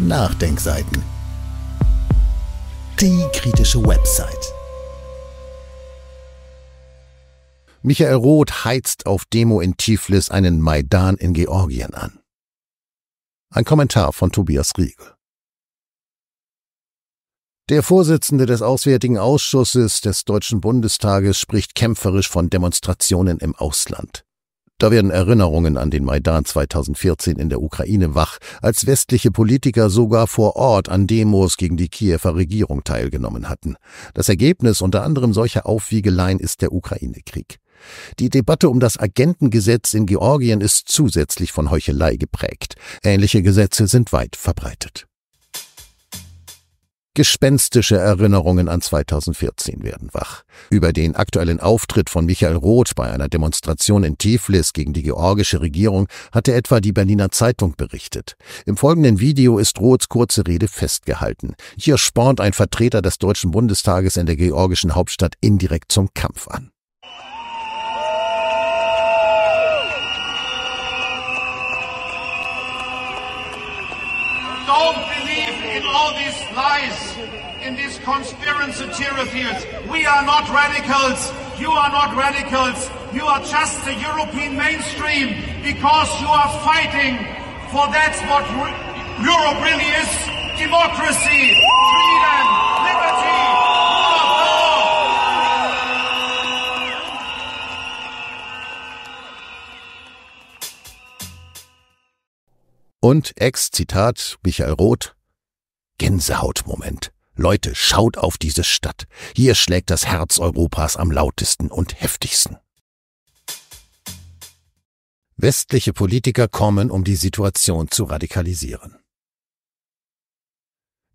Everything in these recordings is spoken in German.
Nachdenkseiten. Die kritische Website. Michael Roth heizt auf Demo in Tiflis einen Maidan in Georgien an. Ein Kommentar von Tobias Riegel. Der Vorsitzende des Auswärtigen Ausschusses des Deutschen Bundestages spricht kämpferisch von Demonstrationen im Ausland. Da werden Erinnerungen an den Maidan 2014 in der Ukraine wach, als westliche Politiker sogar vor Ort an Demos gegen die Kiewer Regierung teilgenommen hatten. Das Ergebnis unter anderem solcher Aufwiegeleien ist der Ukraine-Krieg. Die Debatte um das Agentengesetz in Georgien ist zusätzlich von Heuchelei geprägt. Ähnliche Gesetze sind weit verbreitet. Gespenstische Erinnerungen an 2014 werden wach. Über den aktuellen Auftritt von Michael Roth bei einer Demonstration in Tiflis gegen die georgische Regierung hatte etwa die Berliner Zeitung berichtet. Im folgenden Video ist Roths kurze Rede festgehalten. Hier spornt ein Vertreter des Deutschen Bundestages in der georgischen Hauptstadt indirekt zum Kampf an. conspiracy theorists. We are not radicals. You are not radicals. You are just the European mainstream because you are fighting for that's what re Europe really is. Democracy, freedom, liberty, rule of law. Und Ex-Zitat Michael Roth, Gänsehautmoment. Leute, schaut auf diese Stadt. Hier schlägt das Herz Europas am lautesten und heftigsten. Westliche Politiker kommen, um die Situation zu radikalisieren.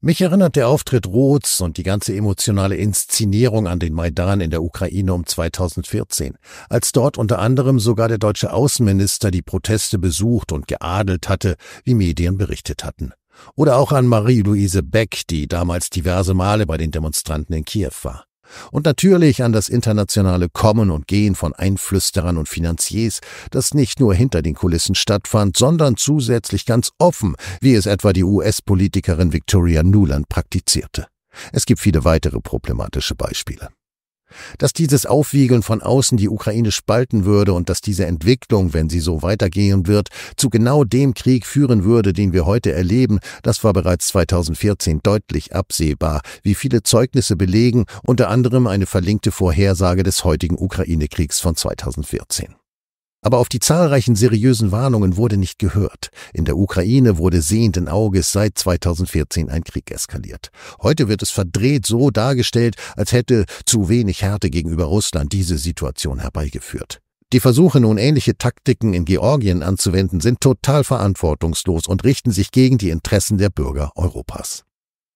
Mich erinnert der Auftritt Roths und die ganze emotionale Inszenierung an den Maidan in der Ukraine um 2014, als dort unter anderem sogar der deutsche Außenminister die Proteste besucht und geadelt hatte, wie Medien berichtet hatten. Oder auch an Marie-Louise Beck, die damals diverse Male bei den Demonstranten in Kiew war. Und natürlich an das internationale Kommen und Gehen von Einflüsterern und Finanziers, das nicht nur hinter den Kulissen stattfand, sondern zusätzlich ganz offen, wie es etwa die US-Politikerin Victoria Nuland praktizierte. Es gibt viele weitere problematische Beispiele. Dass dieses Aufwiegeln von außen die Ukraine spalten würde und dass diese Entwicklung, wenn sie so weitergehen wird, zu genau dem Krieg führen würde, den wir heute erleben, das war bereits 2014 deutlich absehbar, wie viele Zeugnisse belegen, unter anderem eine verlinkte Vorhersage des heutigen Ukraine-Kriegs von 2014. Aber auf die zahlreichen seriösen Warnungen wurde nicht gehört. In der Ukraine wurde sehenden Auges seit 2014 ein Krieg eskaliert. Heute wird es verdreht so dargestellt, als hätte zu wenig Härte gegenüber Russland diese Situation herbeigeführt. Die Versuche, nun ähnliche Taktiken in Georgien anzuwenden, sind total verantwortungslos und richten sich gegen die Interessen der Bürger Europas.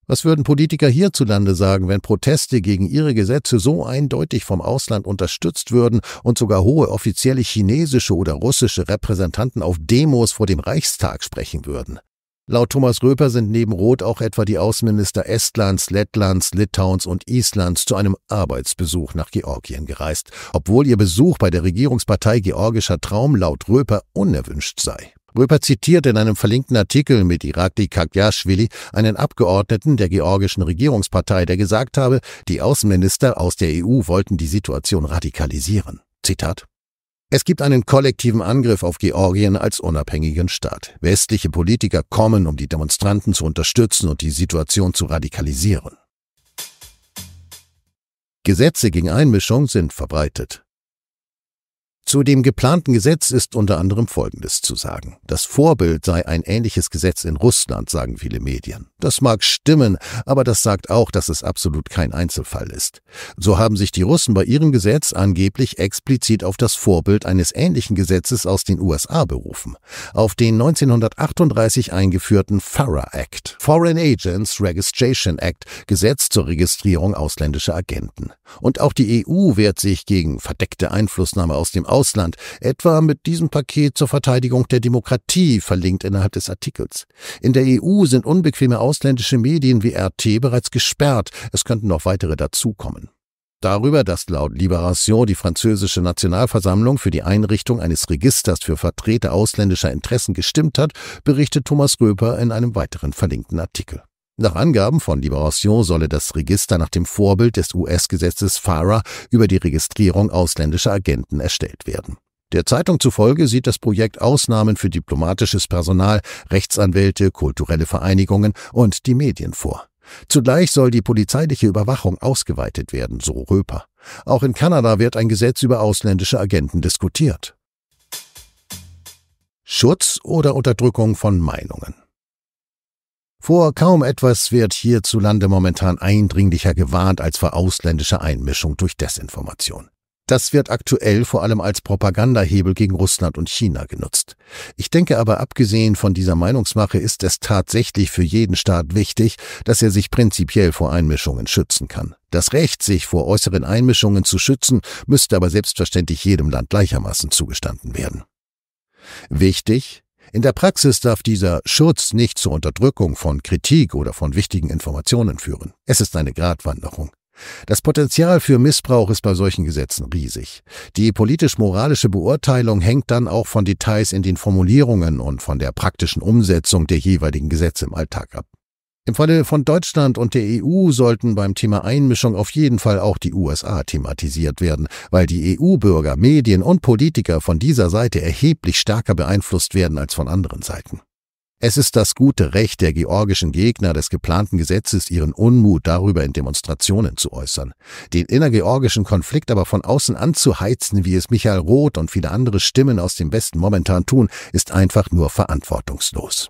Was würden Politiker hierzulande sagen, wenn Proteste gegen ihre Gesetze so eindeutig vom Ausland unterstützt würden und sogar hohe offizielle chinesische oder russische Repräsentanten auf Demos vor dem Reichstag sprechen würden? Laut Thomas Röper sind neben Roth auch etwa die Außenminister Estlands, Lettlands, Litauens und Islands zu einem Arbeitsbesuch nach Georgien gereist, obwohl ihr Besuch bei der Regierungspartei Georgischer Traum laut Röper unerwünscht sei. Röper zitiert in einem verlinkten Artikel mit Irakli Kakjashvili einen Abgeordneten der georgischen Regierungspartei, der gesagt habe, die Außenminister aus der EU wollten die Situation radikalisieren. Zitat es gibt einen kollektiven Angriff auf Georgien als unabhängigen Staat. Westliche Politiker kommen, um die Demonstranten zu unterstützen und die Situation zu radikalisieren. Gesetze gegen Einmischung sind verbreitet. Zu dem geplanten Gesetz ist unter anderem Folgendes zu sagen. Das Vorbild sei ein ähnliches Gesetz in Russland, sagen viele Medien. Das mag stimmen, aber das sagt auch, dass es absolut kein Einzelfall ist. So haben sich die Russen bei ihrem Gesetz angeblich explizit auf das Vorbild eines ähnlichen Gesetzes aus den USA berufen, auf den 1938 eingeführten FARA Act, Foreign Agents Registration Act, Gesetz zur Registrierung ausländischer Agenten. Und auch die EU wehrt sich gegen verdeckte Einflussnahme aus dem Ausland Ausland, etwa mit diesem Paket zur Verteidigung der Demokratie, verlinkt innerhalb des Artikels. In der EU sind unbequeme ausländische Medien wie RT bereits gesperrt, es könnten noch weitere dazukommen. Darüber, dass laut Liberation die französische Nationalversammlung für die Einrichtung eines Registers für Vertreter ausländischer Interessen gestimmt hat, berichtet Thomas Röper in einem weiteren verlinkten Artikel. Nach Angaben von Liberation solle das Register nach dem Vorbild des US-Gesetzes FARA über die Registrierung ausländischer Agenten erstellt werden. Der Zeitung zufolge sieht das Projekt Ausnahmen für diplomatisches Personal, Rechtsanwälte, kulturelle Vereinigungen und die Medien vor. Zugleich soll die polizeiliche Überwachung ausgeweitet werden, so Röper. Auch in Kanada wird ein Gesetz über ausländische Agenten diskutiert. Schutz oder Unterdrückung von Meinungen. Vor kaum etwas wird hierzulande momentan eindringlicher gewarnt als vor ausländischer Einmischung durch Desinformation. Das wird aktuell vor allem als Propagandahebel gegen Russland und China genutzt. Ich denke aber, abgesehen von dieser Meinungsmache ist es tatsächlich für jeden Staat wichtig, dass er sich prinzipiell vor Einmischungen schützen kann. Das Recht, sich vor äußeren Einmischungen zu schützen, müsste aber selbstverständlich jedem Land gleichermaßen zugestanden werden. Wichtig, in der Praxis darf dieser Schutz nicht zur Unterdrückung von Kritik oder von wichtigen Informationen führen. Es ist eine Gratwanderung. Das Potenzial für Missbrauch ist bei solchen Gesetzen riesig. Die politisch-moralische Beurteilung hängt dann auch von Details in den Formulierungen und von der praktischen Umsetzung der jeweiligen Gesetze im Alltag ab. Im Falle von Deutschland und der EU sollten beim Thema Einmischung auf jeden Fall auch die USA thematisiert werden, weil die EU-Bürger, Medien und Politiker von dieser Seite erheblich stärker beeinflusst werden als von anderen Seiten. Es ist das gute Recht der georgischen Gegner des geplanten Gesetzes, ihren Unmut darüber in Demonstrationen zu äußern. Den innergeorgischen Konflikt aber von außen anzuheizen, wie es Michael Roth und viele andere Stimmen aus dem Westen momentan tun, ist einfach nur verantwortungslos.